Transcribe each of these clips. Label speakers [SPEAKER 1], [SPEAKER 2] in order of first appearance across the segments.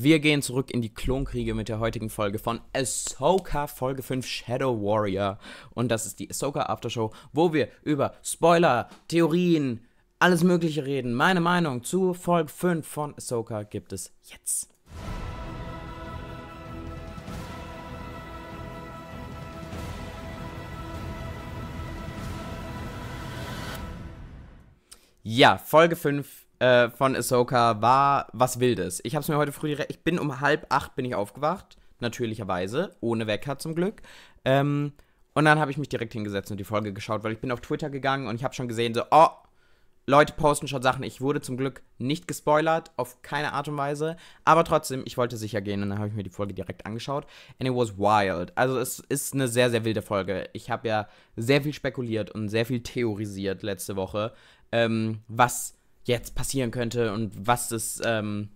[SPEAKER 1] Wir gehen zurück in die Klonkriege mit der heutigen Folge von Ahsoka Folge 5 Shadow Warrior. Und das ist die Ahsoka Aftershow, wo wir über Spoiler, Theorien, alles Mögliche reden. Meine Meinung zu Folge 5 von Ahsoka gibt es jetzt. Ja, Folge 5 äh, von Ahsoka war was Wildes. Ich habe es mir heute früh direkt, ich bin um halb acht bin ich aufgewacht, natürlicherweise, ohne Wecker zum Glück. Ähm, und dann habe ich mich direkt hingesetzt und die Folge geschaut, weil ich bin auf Twitter gegangen und ich habe schon gesehen, so, oh, Leute posten schon Sachen. Ich wurde zum Glück nicht gespoilert, auf keine Art und Weise. Aber trotzdem, ich wollte sicher gehen und dann habe ich mir die Folge direkt angeschaut. And it was wild. Also es ist eine sehr, sehr wilde Folge. Ich habe ja sehr viel spekuliert und sehr viel theorisiert letzte Woche, ähm, was jetzt passieren könnte und was das, ähm,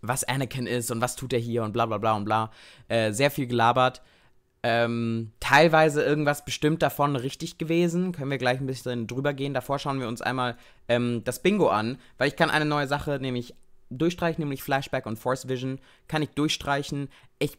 [SPEAKER 1] was Anakin ist und was tut er hier und bla bla bla und bla. Äh, sehr viel gelabert. Ähm, teilweise irgendwas bestimmt davon richtig gewesen. Können wir gleich ein bisschen drüber gehen. Davor schauen wir uns einmal ähm, das Bingo an, weil ich kann eine neue Sache nämlich durchstreichen, nämlich Flashback und Force Vision. Kann ich durchstreichen. Ich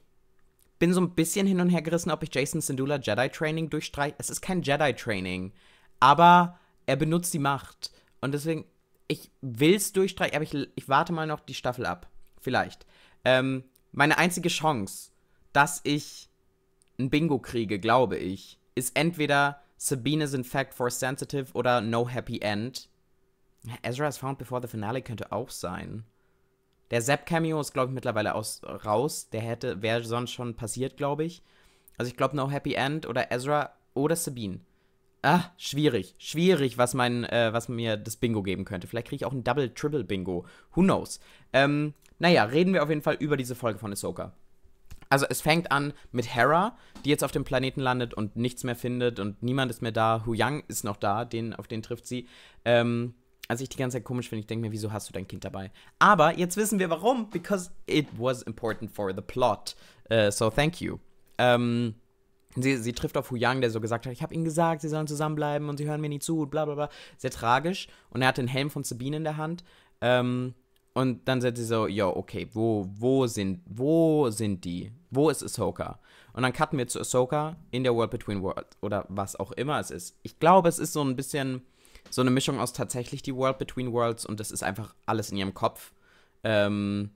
[SPEAKER 1] bin so ein bisschen hin und her gerissen, ob ich Jason Sindula Jedi Training durchstreiche. Es ist kein Jedi Training, aber er benutzt die Macht. Und deswegen, ich will es durchstreichen, aber ich, ich warte mal noch die Staffel ab. Vielleicht. Ähm, meine einzige Chance, dass ich ein Bingo kriege, glaube ich, ist entweder Sabine is in fact force sensitive oder No Happy End. Ezra is found before the finale könnte auch sein. Der Zap Cameo ist, glaube ich, mittlerweile aus, raus. Der hätte, wäre sonst schon passiert, glaube ich. Also ich glaube No Happy End oder Ezra oder Sabine. Ah, schwierig. Schwierig, was, mein, äh, was mir das Bingo geben könnte. Vielleicht kriege ich auch ein Double-Triple-Bingo. Who knows? Ähm, naja, reden wir auf jeden Fall über diese Folge von Ahsoka. Also es fängt an mit Hera, die jetzt auf dem Planeten landet und nichts mehr findet und niemand ist mehr da. Hu Yang ist noch da, den, auf den trifft sie. Ähm, also ich die ganze Zeit komisch finde, ich denke mir, wieso hast du dein Kind dabei? Aber jetzt wissen wir warum, because it was important for the plot. Uh, so thank you. Ähm, Sie, sie trifft auf Hu Yang, der so gesagt hat, ich habe ihnen gesagt, sie sollen zusammenbleiben und sie hören mir nie zu, bla bla bla. Sehr tragisch. Und er hat den Helm von Sabine in der Hand. Ähm, und dann sagt sie so, yo, okay, wo, wo sind, wo sind die? Wo ist Ahsoka? Und dann cutten wir zu Ahsoka in der World Between Worlds oder was auch immer es ist. Ich glaube, es ist so ein bisschen so eine Mischung aus tatsächlich die World Between Worlds und das ist einfach alles in ihrem Kopf. Ähm,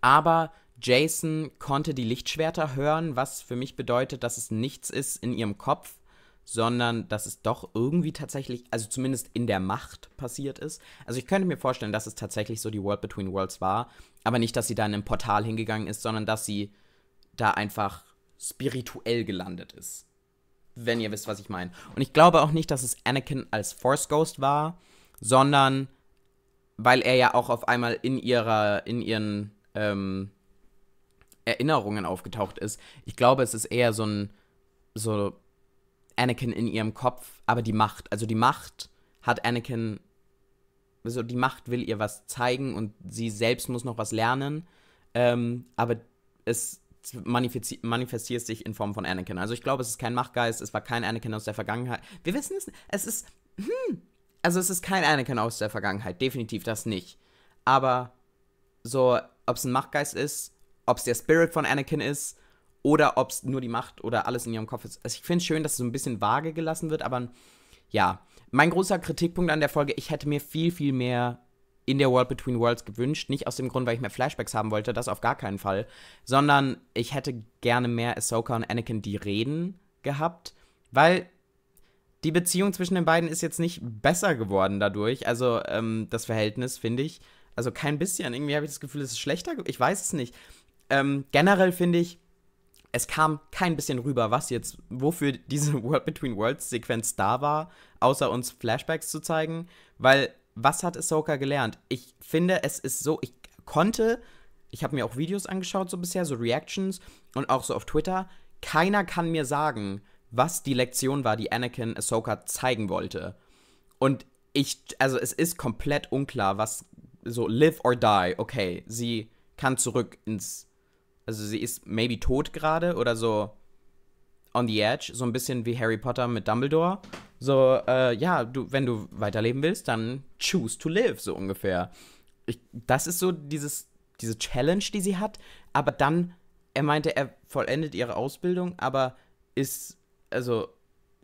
[SPEAKER 1] aber Jason konnte die Lichtschwerter hören, was für mich bedeutet, dass es nichts ist in ihrem Kopf, sondern dass es doch irgendwie tatsächlich, also zumindest in der Macht passiert ist. Also ich könnte mir vorstellen, dass es tatsächlich so die World Between Worlds war, aber nicht, dass sie da in einem Portal hingegangen ist, sondern dass sie da einfach spirituell gelandet ist. Wenn ihr wisst, was ich meine. Und ich glaube auch nicht, dass es Anakin als Force Ghost war, sondern weil er ja auch auf einmal in ihrer, in ihren ähm, Erinnerungen aufgetaucht ist. Ich glaube, es ist eher so ein so Anakin in ihrem Kopf, aber die Macht, also die Macht hat Anakin also die Macht will ihr was zeigen und sie selbst muss noch was lernen, ähm, aber es manifestiert sich in Form von Anakin. Also ich glaube, es ist kein Machtgeist, es war kein Anakin aus der Vergangenheit. Wir wissen es, es ist, hm, also es ist kein Anakin aus der Vergangenheit, definitiv das nicht. Aber so, ob es ein Machtgeist ist, ob es der Spirit von Anakin ist oder ob es nur die Macht oder alles in ihrem Kopf ist. Also ich finde es schön, dass es so ein bisschen vage gelassen wird, aber ja, mein großer Kritikpunkt an der Folge, ich hätte mir viel, viel mehr in der World Between Worlds gewünscht. Nicht aus dem Grund, weil ich mehr Flashbacks haben wollte, das auf gar keinen Fall, sondern ich hätte gerne mehr Ahsoka und Anakin die reden gehabt, weil die Beziehung zwischen den beiden ist jetzt nicht besser geworden dadurch. Also ähm, das Verhältnis, finde ich. Also kein bisschen. Irgendwie habe ich das Gefühl, es ist schlechter. Ich weiß es nicht. Ähm, generell finde ich, es kam kein bisschen rüber, was jetzt, wofür diese World Between Worlds Sequenz da war, außer uns Flashbacks zu zeigen, weil was hat Ahsoka gelernt? Ich finde, es ist so, ich konnte, ich habe mir auch Videos angeschaut so bisher, so Reactions und auch so auf Twitter, keiner kann mir sagen, was die Lektion war, die Anakin Ahsoka zeigen wollte. Und ich, also es ist komplett unklar, was so live or die, okay, sie kann zurück ins also sie ist maybe tot gerade oder so on the edge, so ein bisschen wie Harry Potter mit Dumbledore. So, äh, ja, du, wenn du weiterleben willst, dann choose to live, so ungefähr. Ich, das ist so dieses, diese Challenge, die sie hat. Aber dann, er meinte, er vollendet ihre Ausbildung, aber ist, also,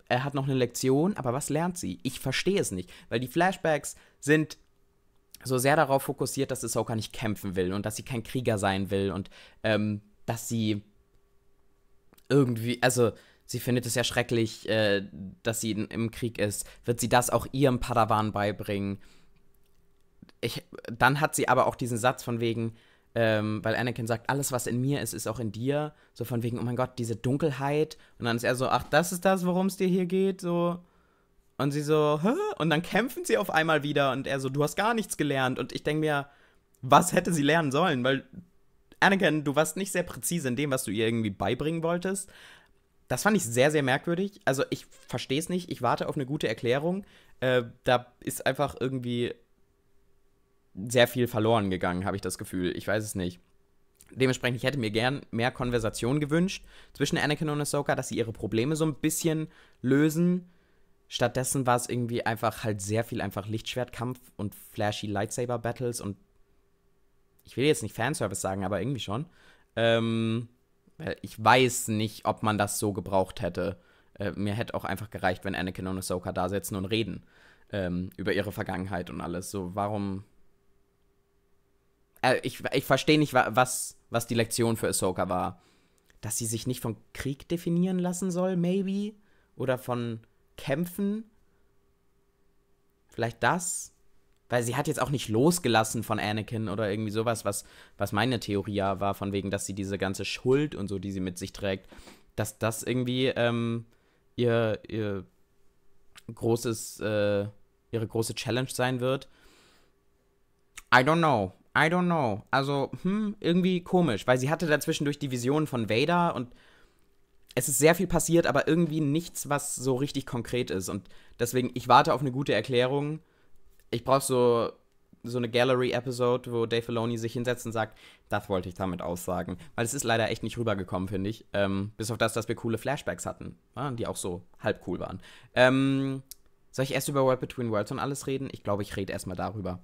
[SPEAKER 1] er hat noch eine Lektion, aber was lernt sie? Ich verstehe es nicht, weil die Flashbacks sind so sehr darauf fokussiert, dass Ahsoka nicht kämpfen will und dass sie kein Krieger sein will und ähm, dass sie irgendwie, also sie findet es ja schrecklich, äh, dass sie in, im Krieg ist, wird sie das auch ihrem Padawan beibringen. Ich, dann hat sie aber auch diesen Satz von wegen, ähm, weil Anakin sagt, alles was in mir ist, ist auch in dir. So von wegen, oh mein Gott, diese Dunkelheit. Und dann ist er so, ach, das ist das, worum es dir hier geht. So, und sie so, Hä? und dann kämpfen sie auf einmal wieder und er so, du hast gar nichts gelernt. Und ich denke mir, was hätte sie lernen sollen? Weil, Anakin, du warst nicht sehr präzise in dem, was du ihr irgendwie beibringen wolltest. Das fand ich sehr, sehr merkwürdig. Also ich verstehe es nicht. Ich warte auf eine gute Erklärung. Äh, da ist einfach irgendwie sehr viel verloren gegangen, habe ich das Gefühl. Ich weiß es nicht. Dementsprechend, ich hätte mir gern mehr Konversation gewünscht zwischen Anakin und Ahsoka, dass sie ihre Probleme so ein bisschen lösen Stattdessen war es irgendwie einfach halt sehr viel einfach Lichtschwertkampf und flashy Lightsaber-Battles und ich will jetzt nicht Fanservice sagen, aber irgendwie schon. Ähm, ich weiß nicht, ob man das so gebraucht hätte. Äh, mir hätte auch einfach gereicht, wenn Anakin und Ahsoka da sitzen und reden ähm, über ihre Vergangenheit und alles. So, warum. Äh, ich ich verstehe nicht, was, was die Lektion für Ahsoka war. Dass sie sich nicht von Krieg definieren lassen soll, maybe? Oder von kämpfen. Vielleicht das. Weil sie hat jetzt auch nicht losgelassen von Anakin oder irgendwie sowas, was, was meine Theorie ja war, von wegen, dass sie diese ganze Schuld und so, die sie mit sich trägt, dass das irgendwie ähm, ihr, ihr großes, äh, ihre große Challenge sein wird. I don't know. I don't know. Also, hm, irgendwie komisch, weil sie hatte dazwischendurch die Vision von Vader und es ist sehr viel passiert, aber irgendwie nichts, was so richtig konkret ist. Und deswegen, ich warte auf eine gute Erklärung. Ich brauche so, so eine Gallery-Episode, wo Dave Filoni sich hinsetzt und sagt, das wollte ich damit aussagen. Weil es ist leider echt nicht rübergekommen, finde ich. Ähm, bis auf das, dass wir coole Flashbacks hatten, die auch so halb cool waren. Ähm, soll ich erst über World Between Worlds und alles reden? Ich glaube, ich rede erstmal darüber.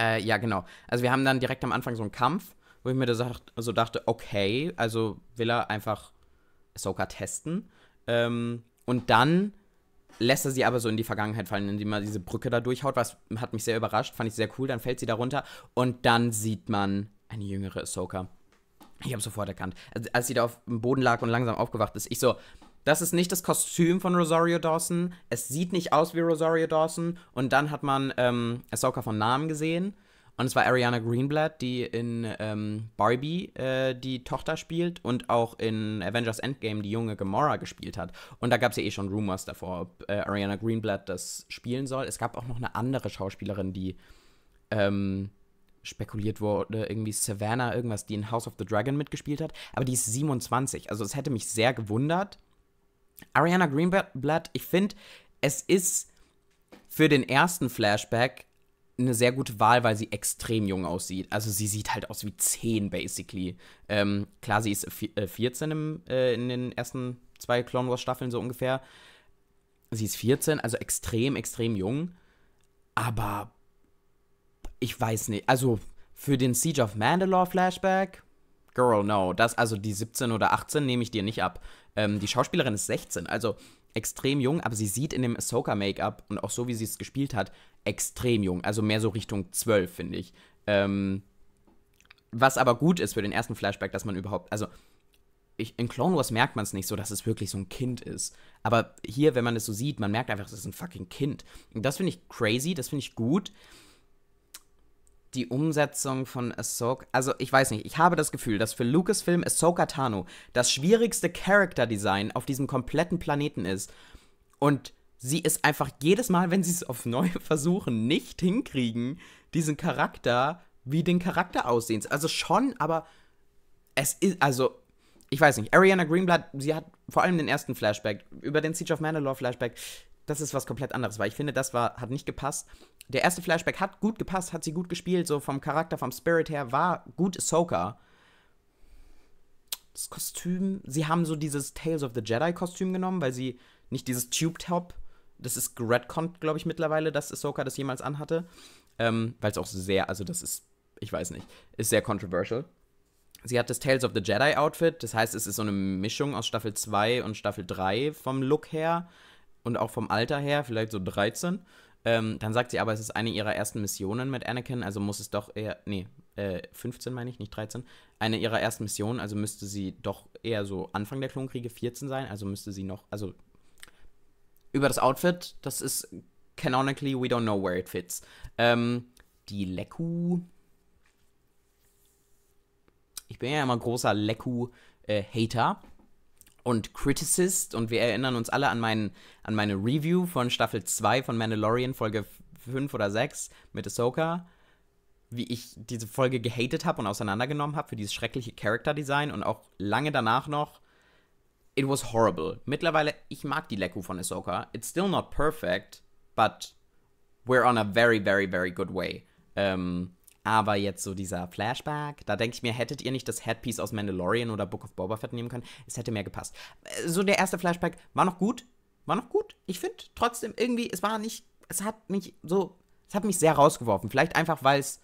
[SPEAKER 1] Äh, ja, genau. Also wir haben dann direkt am Anfang so einen Kampf, wo ich mir da so dachte, okay, also will er einfach Ahsoka testen. Ähm, und dann lässt er sie aber so in die Vergangenheit fallen, indem er diese Brücke da durchhaut, was hat mich sehr überrascht, fand ich sehr cool. Dann fällt sie da runter und dann sieht man eine jüngere Ahsoka. Ich habe sofort erkannt. Also, als sie da auf dem Boden lag und langsam aufgewacht ist, ich so, das ist nicht das Kostüm von Rosario Dawson. Es sieht nicht aus wie Rosario Dawson. Und dann hat man ähm, Ahsoka von Namen gesehen. Und es war Ariana Greenblatt, die in ähm, Barbie äh, die Tochter spielt und auch in Avengers Endgame die junge Gamora gespielt hat. Und da gab es ja eh schon Rumors davor, ob äh, Ariana Greenblatt das spielen soll. Es gab auch noch eine andere Schauspielerin, die ähm, spekuliert wurde, irgendwie Savannah irgendwas, die in House of the Dragon mitgespielt hat. Aber die ist 27. Also es hätte mich sehr gewundert. Ariana Greenblatt, ich finde, es ist für den ersten Flashback eine sehr gute Wahl, weil sie extrem jung aussieht. Also sie sieht halt aus wie 10 basically. Ähm, klar, sie ist 14 äh, im, äh, in den ersten zwei Clone Wars Staffeln so ungefähr. Sie ist 14, also extrem, extrem jung. Aber ich weiß nicht. Also für den Siege of Mandalore Flashback, girl, no. Das, also die 17 oder 18 nehme ich dir nicht ab. Ähm, die Schauspielerin ist 16, also extrem jung, aber sie sieht in dem Ahsoka-Make-up und auch so, wie sie es gespielt hat, extrem jung, also mehr so Richtung 12, finde ich. Ähm, was aber gut ist für den ersten Flashback, dass man überhaupt, also ich, in Clone Wars merkt man es nicht so, dass es wirklich so ein Kind ist. Aber hier, wenn man es so sieht, man merkt einfach, es ist ein fucking Kind. Und das finde ich crazy, das finde ich gut. Die Umsetzung von Ahsoka, also ich weiß nicht, ich habe das Gefühl, dass für Lucasfilm Ahsoka Tano das schwierigste Character Design auf diesem kompletten Planeten ist. Und sie es einfach jedes Mal, wenn sie es auf neu versuchen, nicht hinkriegen, diesen Charakter wie den Charakter aussehen. Also schon, aber es ist, also, ich weiß nicht, Ariana Greenblatt, sie hat vor allem den ersten Flashback, über den Siege of Mandalore Flashback, das ist was komplett anderes, weil ich finde, das war, hat nicht gepasst. Der erste Flashback hat gut gepasst, hat sie gut gespielt, so vom Charakter, vom Spirit her, war gut Ahsoka. Das Kostüm, sie haben so dieses Tales of the Jedi Kostüm genommen, weil sie nicht dieses Tube Top das ist Redcon, glaube ich, mittlerweile, dass Ahsoka das jemals anhatte. Ähm, Weil es auch sehr, also das ist, ich weiß nicht, ist sehr controversial. Sie hat das Tales of the Jedi Outfit, das heißt, es ist so eine Mischung aus Staffel 2 und Staffel 3 vom Look her und auch vom Alter her, vielleicht so 13. Ähm, dann sagt sie aber, es ist eine ihrer ersten Missionen mit Anakin, also muss es doch eher, nee, äh, 15 meine ich, nicht 13. Eine ihrer ersten Missionen, also müsste sie doch eher so Anfang der Klonkriege 14 sein, also müsste sie noch, also über das Outfit. Das ist canonically, we don't know where it fits. Ähm, die Leku. Ich bin ja immer großer Leku-Hater äh, und Criticist und wir erinnern uns alle an, mein, an meine Review von Staffel 2 von Mandalorian, Folge 5 oder 6 mit Ahsoka wie ich diese Folge gehatet habe und auseinandergenommen habe für dieses schreckliche Character Design und auch lange danach noch It was horrible. Mittlerweile, ich mag die Leku von Ahsoka. It's still not perfect, but we're on a very, very, very good way. Ähm, aber jetzt so dieser Flashback, da denke ich mir, hättet ihr nicht das Headpiece aus Mandalorian oder Book of Boba Fett nehmen können? Es hätte mehr gepasst. Äh, so der erste Flashback war noch gut, war noch gut. Ich finde trotzdem irgendwie, es war nicht, es hat mich so, es hat mich sehr rausgeworfen. Vielleicht einfach, weil es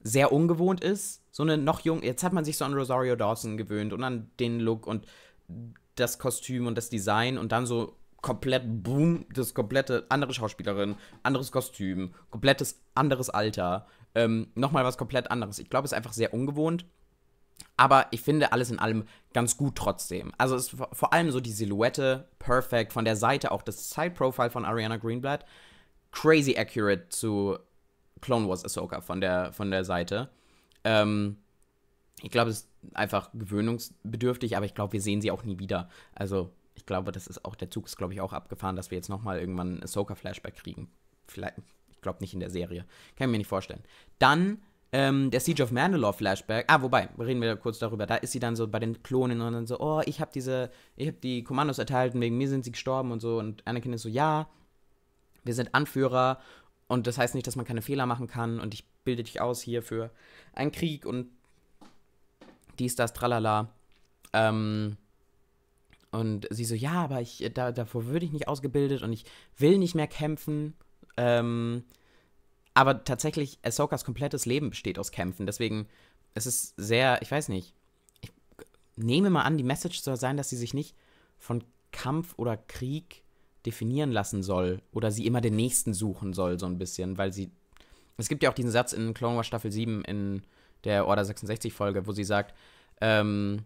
[SPEAKER 1] sehr ungewohnt ist. So eine noch jung, jetzt hat man sich so an Rosario Dawson gewöhnt und an den Look und das Kostüm und das Design und dann so komplett, boom, das komplette, andere Schauspielerin, anderes Kostüm, komplettes anderes Alter, ähm, nochmal was komplett anderes. Ich glaube, es ist einfach sehr ungewohnt. Aber ich finde alles in allem ganz gut trotzdem. Also es, vor allem so die Silhouette, perfekt, von der Seite auch das Side-Profile von Ariana Greenblatt, crazy accurate zu Clone Wars Ahsoka von der, von der Seite. Ähm, ich glaube, es ist einfach gewöhnungsbedürftig, aber ich glaube, wir sehen sie auch nie wieder. Also ich glaube, das ist auch, der Zug ist, glaube ich, auch abgefahren, dass wir jetzt nochmal irgendwann ein Ahsoka-Flashback kriegen. Vielleicht, ich glaube nicht in der Serie. Kann ich mir nicht vorstellen. Dann ähm, der Siege of Mandalore Flashback. Ah, wobei, reden wir kurz darüber. Da ist sie dann so bei den Klonen und dann so, oh, ich habe diese, ich habe die Kommandos erteilt und wegen mir sind sie gestorben und so. Und Anakin ist so, ja, wir sind Anführer und das heißt nicht, dass man keine Fehler machen kann und ich bilde dich aus hier für einen Krieg und dies, das, tralala. Ähm, und sie so, ja, aber ich, da, davor würde ich nicht ausgebildet und ich will nicht mehr kämpfen. Ähm, aber tatsächlich, Ahsokas komplettes Leben besteht aus Kämpfen. Deswegen, es ist sehr, ich weiß nicht, ich nehme mal an, die Message soll sein, dass sie sich nicht von Kampf oder Krieg definieren lassen soll oder sie immer den nächsten suchen soll, so ein bisschen, weil sie. Es gibt ja auch diesen Satz in Clone Wars Staffel 7 in der Order 66 Folge, wo sie sagt, ähm,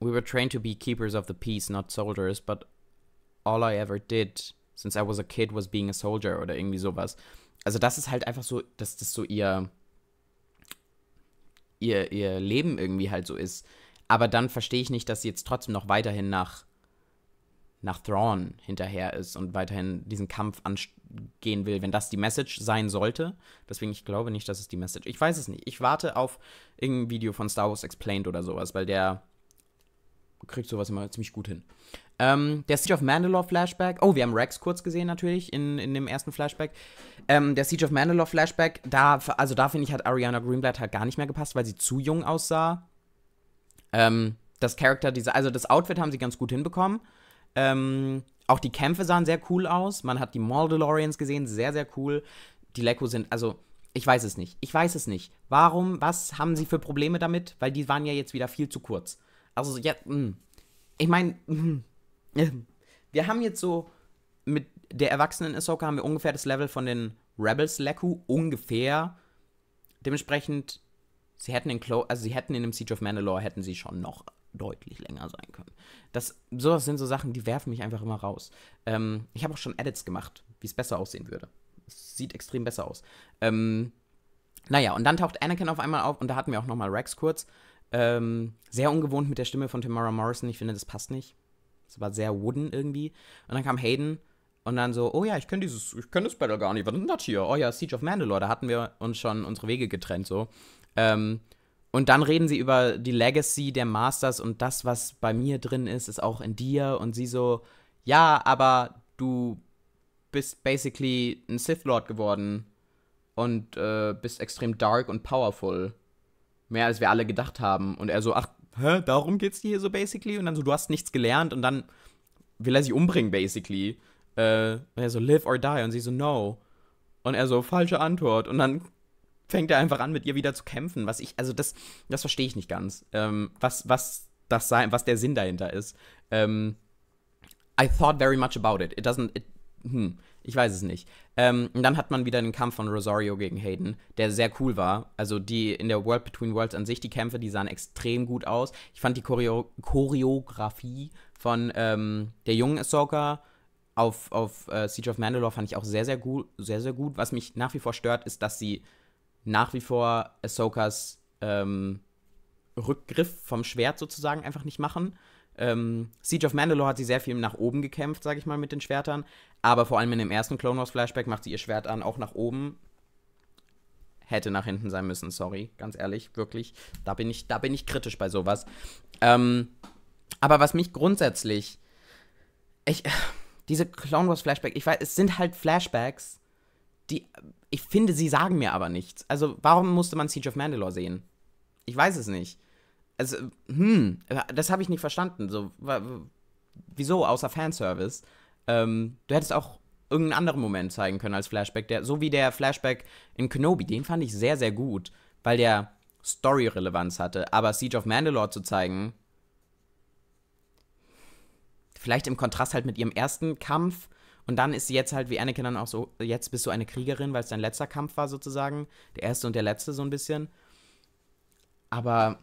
[SPEAKER 1] We were trained to be keepers of the peace, not soldiers, but all I ever did since I was a kid was being a soldier oder irgendwie sowas. Also das ist halt einfach so, dass das so ihr, ihr, ihr Leben irgendwie halt so ist. Aber dann verstehe ich nicht, dass sie jetzt trotzdem noch weiterhin nach nach Thrawn hinterher ist und weiterhin diesen Kampf angehen will, wenn das die Message sein sollte. Deswegen, ich glaube nicht, dass es die Message. Ich weiß es nicht. Ich warte auf irgendein Video von Star Wars Explained oder sowas, weil der kriegt sowas immer ziemlich gut hin. Ähm, der Siege of Mandalore Flashback. Oh, wir haben Rex kurz gesehen natürlich in, in dem ersten Flashback. Ähm, der Siege of Mandalore Flashback, da, also da finde ich, hat Ariana Greenblatt halt gar nicht mehr gepasst, weil sie zu jung aussah. Ähm, das Charakter, also das Outfit haben sie ganz gut hinbekommen. Ähm, auch die Kämpfe sahen sehr cool aus. Man hat die Maldalorians gesehen, sehr, sehr cool. Die Leko sind, also, ich weiß es nicht. Ich weiß es nicht. Warum, was haben sie für Probleme damit? Weil die waren ja jetzt wieder viel zu kurz. Also, ja, mh. Hm. ich meine, hm. wir haben jetzt so mit der erwachsenen Ahsoka haben wir ungefähr das Level von den Rebels Leku, ungefähr. Dementsprechend, sie hätten in Clo also sie hätten in dem Siege of Mandalore hätten sie schon noch deutlich länger sein können. Das, sowas sind so Sachen, die werfen mich einfach immer raus. Ähm, ich habe auch schon Edits gemacht, wie es besser aussehen würde. Es sieht extrem besser aus. Ähm, naja, und dann taucht Anakin auf einmal auf und da hatten wir auch nochmal Rex kurz. Ähm, sehr ungewohnt mit der Stimme von Tamara Morrison. Ich finde, das passt nicht. Es war sehr wooden irgendwie. Und dann kam Hayden und dann so, oh ja, ich kenne dieses, ich kenne das Battle gar nicht. Was ist denn das hier? Oh ja, Siege of Mandalore, da hatten wir uns schon unsere Wege getrennt so. Ähm, und dann reden sie über die Legacy der Masters und das, was bei mir drin ist, ist auch in dir. Und sie so, ja, aber du bist basically ein Sith Lord geworden und äh, bist extrem dark und powerful. Mehr als wir alle gedacht haben. Und er so, ach, hä, darum geht's dir hier so basically? Und dann so, du hast nichts gelernt und dann will er sich umbringen, basically. Äh, und er so, live or die. Und sie so, no. Und er so, falsche Antwort. Und dann fängt er einfach an, mit ihr wieder zu kämpfen. Was ich, also das, das verstehe ich nicht ganz. Ähm, was, was das sein, was der Sinn dahinter ist. Ähm, I thought very much about it. It doesn't, it, hm, ich weiß es nicht. Ähm, und dann hat man wieder den Kampf von Rosario gegen Hayden, der sehr cool war. Also die in der World Between Worlds an sich, die Kämpfe, die sahen extrem gut aus. Ich fand die Choreo Choreografie von ähm, der jungen Ahsoka auf, auf äh, Siege of Mandalore fand ich auch sehr, sehr gut, sehr, sehr gut. Was mich nach wie vor stört, ist, dass sie nach wie vor Ahsokas ähm, Rückgriff vom Schwert sozusagen einfach nicht machen. Ähm, Siege of Mandalore hat sie sehr viel nach oben gekämpft, sage ich mal, mit den Schwertern. Aber vor allem in dem ersten Clone Wars Flashback macht sie ihr Schwert an, auch nach oben. Hätte nach hinten sein müssen, sorry, ganz ehrlich, wirklich. Da bin ich, da bin ich kritisch bei sowas. Ähm, aber was mich grundsätzlich. Ich, äh, diese Clone Wars Flashback, ich weiß, es sind halt Flashbacks, die ich finde, sie sagen mir aber nichts. Also, warum musste man Siege of Mandalore sehen? Ich weiß es nicht. Also, hm, das habe ich nicht verstanden. So, wieso, außer Fanservice? Ähm, du hättest auch irgendeinen anderen Moment zeigen können als Flashback. Der, so wie der Flashback in Kenobi, den fand ich sehr, sehr gut, weil der Story-Relevanz hatte. Aber Siege of Mandalore zu zeigen, vielleicht im Kontrast halt mit ihrem ersten Kampf, und dann ist sie jetzt halt wie Anakin dann auch so, jetzt bist du eine Kriegerin, weil es dein letzter Kampf war sozusagen. Der erste und der letzte so ein bisschen. Aber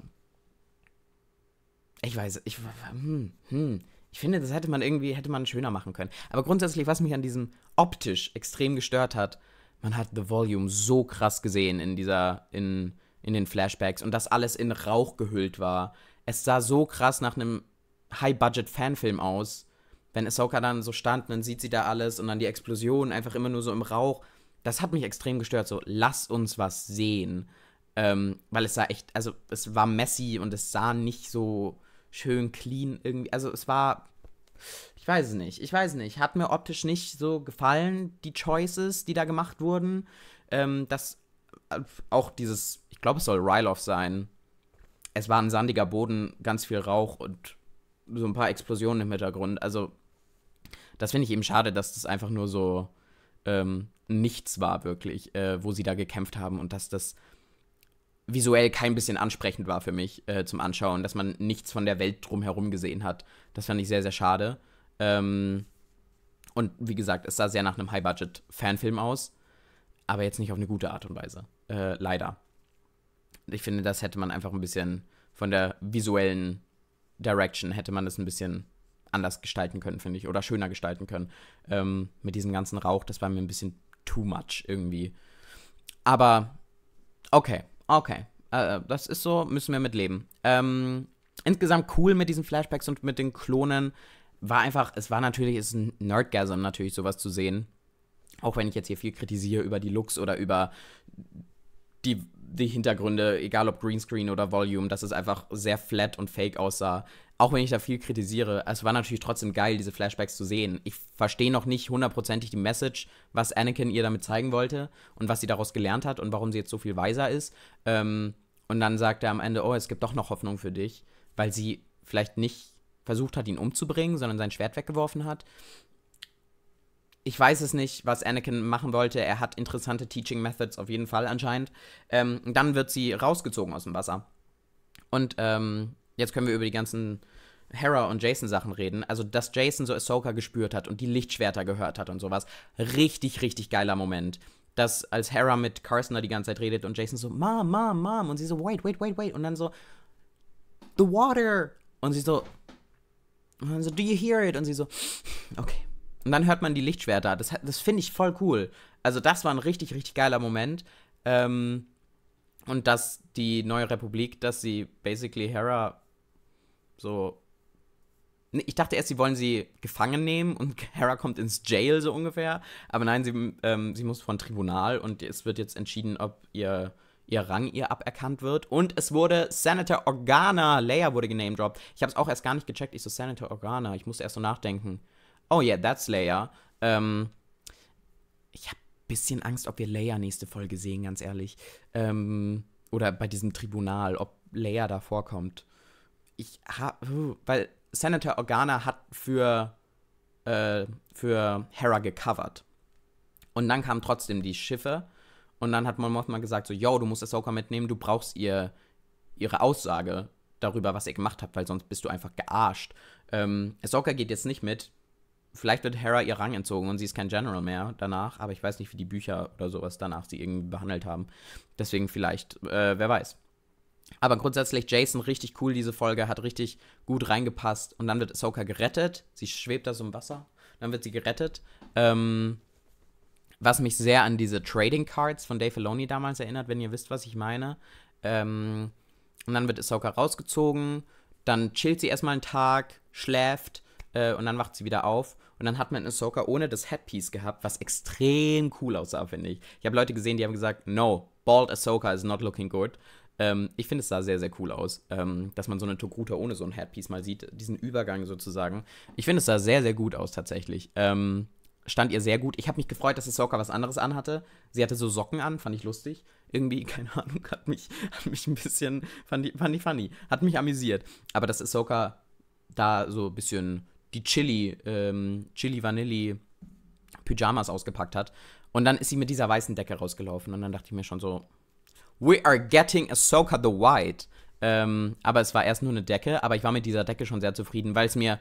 [SPEAKER 1] ich weiß, ich, hm, hm. ich finde, das hätte man irgendwie, hätte man schöner machen können. Aber grundsätzlich, was mich an diesem optisch extrem gestört hat, man hat The Volume so krass gesehen in dieser, in, in den Flashbacks und das alles in Rauch gehüllt war. Es sah so krass nach einem High-Budget-Fanfilm aus wenn Ahsoka dann so stand, dann sieht sie da alles und dann die Explosion einfach immer nur so im Rauch. Das hat mich extrem gestört. So, lass uns was sehen. Ähm, weil es sah echt, also es war messy und es sah nicht so schön clean irgendwie. Also es war, ich weiß es nicht, ich weiß nicht. Hat mir optisch nicht so gefallen, die Choices, die da gemacht wurden. Ähm, das, äh, auch dieses, ich glaube, es soll Ryloff sein. Es war ein sandiger Boden, ganz viel Rauch und so ein paar Explosionen im Hintergrund. Also das finde ich eben schade, dass das einfach nur so ähm, nichts war, wirklich, äh, wo sie da gekämpft haben und dass das visuell kein bisschen ansprechend war für mich äh, zum Anschauen, dass man nichts von der Welt drumherum gesehen hat. Das fand ich sehr, sehr schade. Ähm, und wie gesagt, es sah sehr nach einem High-Budget-Fanfilm aus, aber jetzt nicht auf eine gute Art und Weise. Äh, leider. Ich finde, das hätte man einfach ein bisschen von der visuellen Direction, hätte man das ein bisschen anders gestalten können, finde ich, oder schöner gestalten können. Ähm, mit diesem ganzen Rauch, das war mir ein bisschen too much irgendwie. Aber okay, okay. Äh, äh, das ist so, müssen wir mitleben. Ähm, insgesamt cool mit diesen Flashbacks und mit den Klonen. War einfach, es war natürlich, es ist ein Nerdgasm natürlich, sowas zu sehen. Auch wenn ich jetzt hier viel kritisiere über die Looks oder über die, die Hintergründe, egal ob Greenscreen oder Volume, dass es einfach sehr flat und fake aussah auch wenn ich da viel kritisiere, es war natürlich trotzdem geil, diese Flashbacks zu sehen. Ich verstehe noch nicht hundertprozentig die Message, was Anakin ihr damit zeigen wollte und was sie daraus gelernt hat und warum sie jetzt so viel weiser ist. Ähm, und dann sagt er am Ende, oh, es gibt doch noch Hoffnung für dich, weil sie vielleicht nicht versucht hat, ihn umzubringen, sondern sein Schwert weggeworfen hat. Ich weiß es nicht, was Anakin machen wollte. Er hat interessante Teaching Methods auf jeden Fall anscheinend. Ähm, dann wird sie rausgezogen aus dem Wasser. Und ähm, jetzt können wir über die ganzen Hera und Jason-Sachen reden. Also, dass Jason so Ahsoka gespürt hat und die Lichtschwerter gehört hat und sowas. Richtig, richtig geiler Moment. Dass als Hera mit Carson da die ganze Zeit redet und Jason so, Mom, Mom, Mom. Und sie so, wait, wait, wait, wait. Und dann so, The water. Und sie so, und dann so, do you hear it? Und sie so, okay. Und dann hört man die Lichtschwerter. Das, das finde ich voll cool. Also, das war ein richtig, richtig geiler Moment. Ähm, und dass die neue Republik, dass sie basically Hera so. Ich dachte erst, sie wollen sie gefangen nehmen und Hera kommt ins Jail, so ungefähr. Aber nein, sie, ähm, sie muss vor ein Tribunal und es wird jetzt entschieden, ob ihr, ihr Rang ihr aberkannt wird. Und es wurde Senator Organa, Leia wurde genamedropped. Ich habe es auch erst gar nicht gecheckt. Ich so, Senator Organa, ich musste erst so nachdenken. Oh yeah, that's Leia. Ähm, ich habe ein bisschen Angst, ob wir Leia nächste Folge sehen, ganz ehrlich. Ähm, oder bei diesem Tribunal, ob Leia da vorkommt ich habe, weil Senator Organa hat für, äh, für Hera gecovert. Und dann kamen trotzdem die Schiffe. Und dann hat Mon Mothma gesagt, so, yo, du musst Ahsoka mitnehmen, du brauchst ihr, ihre Aussage darüber, was ihr gemacht habt, weil sonst bist du einfach gearscht. Ähm, Ahsoka geht jetzt nicht mit. Vielleicht wird Hera ihr Rang entzogen und sie ist kein General mehr danach, aber ich weiß nicht, wie die Bücher oder sowas danach sie irgendwie behandelt haben. Deswegen vielleicht, äh, wer weiß. Aber grundsätzlich, Jason, richtig cool, diese Folge, hat richtig gut reingepasst. Und dann wird Ahsoka gerettet. Sie schwebt da so im Wasser. Dann wird sie gerettet. Ähm, was mich sehr an diese Trading Cards von Dave Filoni damals erinnert, wenn ihr wisst, was ich meine. Ähm, und dann wird Ahsoka rausgezogen. Dann chillt sie erstmal einen Tag, schläft äh, und dann wacht sie wieder auf. Und dann hat man Ahsoka ohne das Headpiece gehabt, was extrem cool aussah, finde ich. Ich habe Leute gesehen, die haben gesagt, no, bald Ahsoka is not looking good. Ähm, ich finde, es sah sehr, sehr cool aus, ähm, dass man so eine Togruta ohne so ein Headpiece mal sieht, diesen Übergang sozusagen. Ich finde, es sah sehr, sehr gut aus tatsächlich. Ähm, stand ihr sehr gut. Ich habe mich gefreut, dass Ahsoka was anderes anhatte. Sie hatte so Socken an, fand ich lustig. Irgendwie, keine Ahnung, hat mich, hat mich ein bisschen, fand ich, fand ich funny, hat mich amüsiert. Aber dass Ahsoka da so ein bisschen die Chili, ähm, Chili Vanilli Pyjamas ausgepackt hat. Und dann ist sie mit dieser weißen Decke rausgelaufen und dann dachte ich mir schon so, We are getting Ahsoka the White. Ähm, aber es war erst nur eine Decke, aber ich war mit dieser Decke schon sehr zufrieden, weil es mir.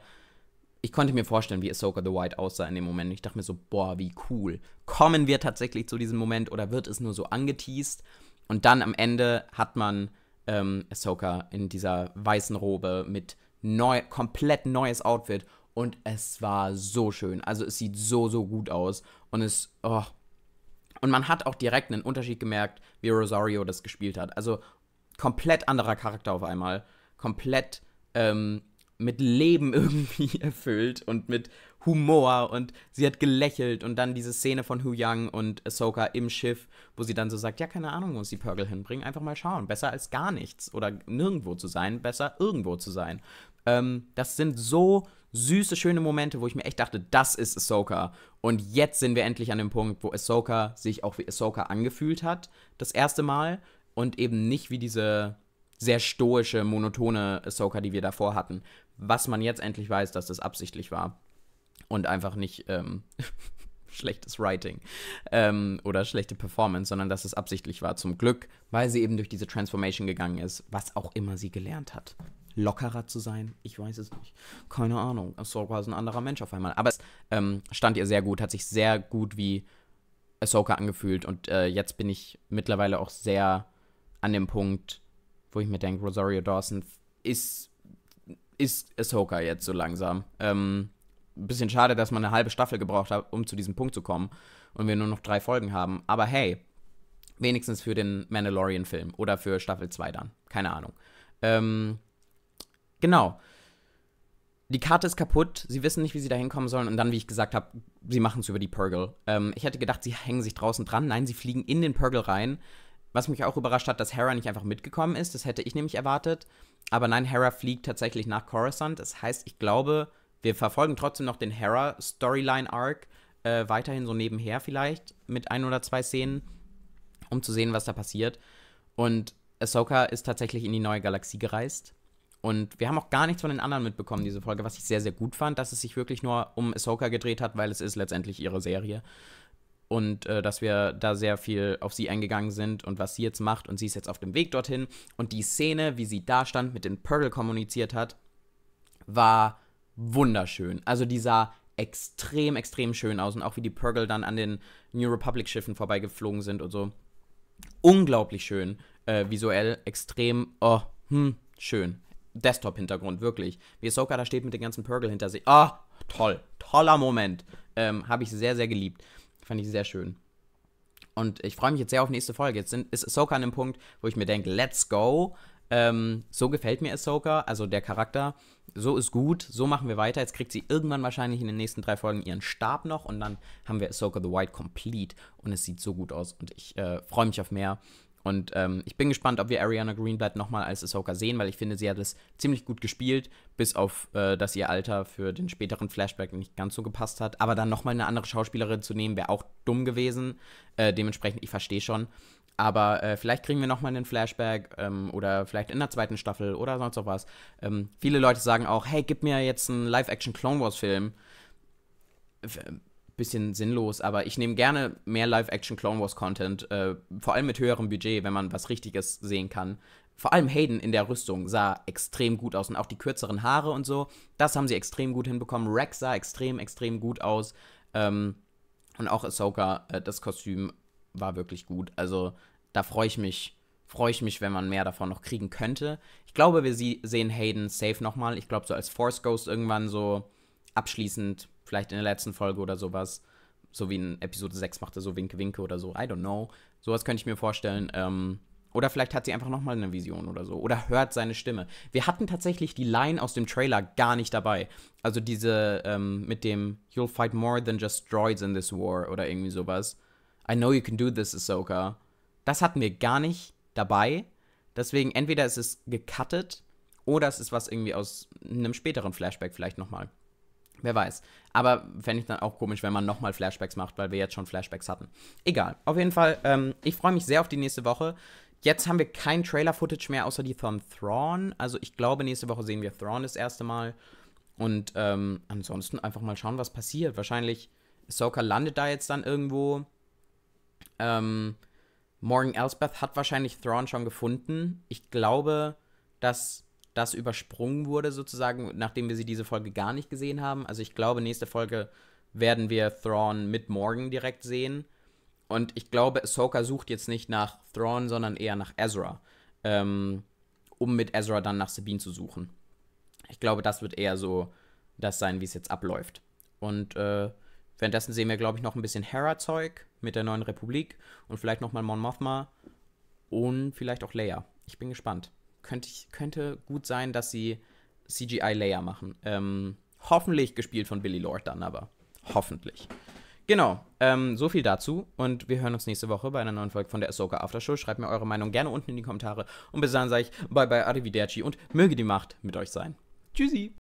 [SPEAKER 1] Ich konnte mir vorstellen, wie Ahsoka the White aussah in dem Moment. Ich dachte mir so, boah, wie cool. Kommen wir tatsächlich zu diesem Moment oder wird es nur so angeteased? Und dann am Ende hat man ähm, Ahsoka in dieser weißen Robe mit neu, komplett neues Outfit und es war so schön. Also es sieht so, so gut aus und es, oh, und man hat auch direkt einen Unterschied gemerkt, wie Rosario das gespielt hat. Also komplett anderer Charakter auf einmal. Komplett ähm, mit Leben irgendwie erfüllt und mit Humor und sie hat gelächelt und dann diese Szene von Hu Young und Ahsoka im Schiff, wo sie dann so sagt, ja, keine Ahnung, wo uns die Pörgel hinbringen, einfach mal schauen. Besser als gar nichts oder nirgendwo zu sein, besser irgendwo zu sein. Ähm, das sind so süße, schöne Momente, wo ich mir echt dachte, das ist Ahsoka. Und jetzt sind wir endlich an dem Punkt, wo Ahsoka sich auch wie Ahsoka angefühlt hat, das erste Mal. Und eben nicht wie diese sehr stoische, monotone Ahsoka, die wir davor hatten. Was man jetzt endlich weiß, dass das absichtlich war. Und einfach nicht ähm, schlechtes Writing ähm, oder schlechte Performance, sondern dass es absichtlich war. Zum Glück, weil sie eben durch diese Transformation gegangen ist, was auch immer sie gelernt hat lockerer zu sein? Ich weiß es nicht. Keine Ahnung. Ahsoka ist ein anderer Mensch auf einmal. Aber es ähm, stand ihr sehr gut, hat sich sehr gut wie Ahsoka angefühlt. Und äh, jetzt bin ich mittlerweile auch sehr an dem Punkt, wo ich mir denke, Rosario Dawson ist, ist Ahsoka jetzt so langsam. Ähm, bisschen schade, dass man eine halbe Staffel gebraucht hat, um zu diesem Punkt zu kommen. Und wir nur noch drei Folgen haben. Aber hey, wenigstens für den Mandalorian-Film oder für Staffel 2 dann. Keine Ahnung. Ähm, Genau. Die Karte ist kaputt, sie wissen nicht, wie sie da hinkommen sollen und dann, wie ich gesagt habe, sie machen es über die Purgle. Ähm, ich hätte gedacht, sie hängen sich draußen dran. Nein, sie fliegen in den Purgle rein. Was mich auch überrascht hat, dass Hera nicht einfach mitgekommen ist. Das hätte ich nämlich erwartet. Aber nein, Hera fliegt tatsächlich nach Coruscant. Das heißt, ich glaube, wir verfolgen trotzdem noch den Hera-Storyline-Arc äh, weiterhin so nebenher vielleicht mit ein oder zwei Szenen, um zu sehen, was da passiert. Und Ahsoka ist tatsächlich in die neue Galaxie gereist. Und wir haben auch gar nichts von den anderen mitbekommen, diese Folge, was ich sehr, sehr gut fand, dass es sich wirklich nur um Ahsoka gedreht hat, weil es ist letztendlich ihre Serie. Und äh, dass wir da sehr viel auf sie eingegangen sind und was sie jetzt macht. Und sie ist jetzt auf dem Weg dorthin. Und die Szene, wie sie da stand, mit den Pearl kommuniziert hat, war wunderschön. Also die sah extrem, extrem schön aus. Und auch wie die Purgle dann an den New Republic-Schiffen vorbeigeflogen sind und so. Unglaublich schön. Äh, visuell extrem, oh, hm, schön. Desktop-Hintergrund, wirklich. Wie Ahsoka da steht mit den ganzen Purgle hinter sich. Ah, oh, toll. Toller Moment. Ähm, Habe ich sehr, sehr geliebt. Fand ich sehr schön. Und ich freue mich jetzt sehr auf nächste Folge. Jetzt sind, ist Ahsoka an dem Punkt, wo ich mir denke, let's go. Ähm, so gefällt mir Ahsoka, also der Charakter. So ist gut, so machen wir weiter. Jetzt kriegt sie irgendwann wahrscheinlich in den nächsten drei Folgen ihren Stab noch und dann haben wir Ahsoka the White complete und es sieht so gut aus und ich äh, freue mich auf mehr. Und ähm, ich bin gespannt, ob wir Ariana Greenblatt nochmal als Ahsoka sehen, weil ich finde, sie hat es ziemlich gut gespielt, bis auf, äh, dass ihr Alter für den späteren Flashback nicht ganz so gepasst hat. Aber dann nochmal eine andere Schauspielerin zu nehmen, wäre auch dumm gewesen. Äh, dementsprechend, ich verstehe schon. Aber äh, vielleicht kriegen wir nochmal einen Flashback ähm, oder vielleicht in der zweiten Staffel oder sonst noch was. Ähm, viele Leute sagen auch, hey, gib mir jetzt einen Live-Action-Clone Wars-Film bisschen sinnlos, aber ich nehme gerne mehr Live-Action Clone Wars Content, äh, vor allem mit höherem Budget, wenn man was Richtiges sehen kann. Vor allem Hayden in der Rüstung sah extrem gut aus und auch die kürzeren Haare und so, das haben sie extrem gut hinbekommen. Rex sah extrem, extrem gut aus. Ähm, und auch Ahsoka, äh, das Kostüm war wirklich gut. Also da freue ich mich, freue ich mich, wenn man mehr davon noch kriegen könnte. Ich glaube, wir sehen Hayden safe nochmal. Ich glaube, so als Force Ghost irgendwann so abschließend vielleicht in der letzten Folge oder sowas, so wie in Episode 6 macht er so Winke Winke oder so, I don't know. Sowas könnte ich mir vorstellen. Ähm, oder vielleicht hat sie einfach nochmal eine Vision oder so. Oder hört seine Stimme. Wir hatten tatsächlich die Line aus dem Trailer gar nicht dabei. Also diese ähm, mit dem You'll fight more than just droids in this war oder irgendwie sowas. I know you can do this, Ahsoka. Das hatten wir gar nicht dabei. Deswegen entweder ist es gecuttet oder es ist was irgendwie aus einem späteren Flashback vielleicht nochmal. Wer weiß. Aber fände ich dann auch komisch, wenn man nochmal Flashbacks macht, weil wir jetzt schon Flashbacks hatten. Egal. Auf jeden Fall, ähm, ich freue mich sehr auf die nächste Woche. Jetzt haben wir kein Trailer-Footage mehr, außer die von Thrawn. Also ich glaube, nächste Woche sehen wir Thrawn das erste Mal. Und ähm, ansonsten einfach mal schauen, was passiert. Wahrscheinlich Ahsoka landet da jetzt dann irgendwo. Ähm, Morgan Elsbeth hat wahrscheinlich Thrawn schon gefunden. Ich glaube, dass das übersprungen wurde, sozusagen, nachdem wir sie diese Folge gar nicht gesehen haben. Also ich glaube, nächste Folge werden wir Thrawn mit Morgan direkt sehen. Und ich glaube, Ahsoka sucht jetzt nicht nach Thrawn, sondern eher nach Ezra. Ähm, um mit Ezra dann nach Sabine zu suchen. Ich glaube, das wird eher so das sein, wie es jetzt abläuft. Und äh, währenddessen sehen wir, glaube ich, noch ein bisschen Hera-Zeug mit der neuen Republik und vielleicht nochmal Mon Mothma und vielleicht auch Leia. Ich bin gespannt könnte, ich, könnte gut sein, dass sie CGI-Layer machen. Ähm, hoffentlich gespielt von Billy Lord dann, aber hoffentlich. Genau, ähm, so viel dazu und wir hören uns nächste Woche bei einer neuen Folge von der Ahsoka Aftershow. Schreibt mir eure Meinung gerne unten in die Kommentare und bis dann sage ich bye bye, arrivederci und möge die Macht mit euch sein. Tschüssi!